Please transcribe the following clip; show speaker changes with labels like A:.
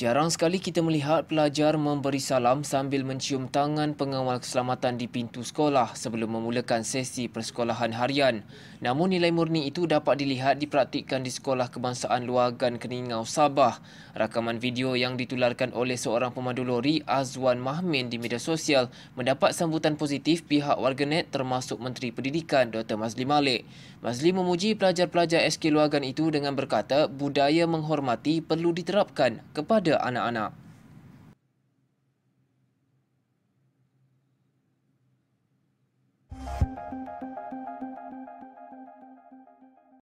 A: Jarang sekali kita melihat pelajar memberi salam sambil mencium tangan pengawal keselamatan di pintu sekolah sebelum memulakan sesi persekolahan harian. Namun nilai murni itu dapat dilihat dipraktikkan di Sekolah Kebangsaan Luagan Keningau Sabah. Rakaman video yang ditularkan oleh seorang pemandu lori Azwan Mahmin di media sosial mendapat sambutan positif pihak warganet termasuk Menteri Pendidikan Dr. Mazli Malik. Mazli memuji pelajar-pelajar SK Luagan itu dengan berkata budaya menghormati perlu diterapkan kepada kepada anak-anak.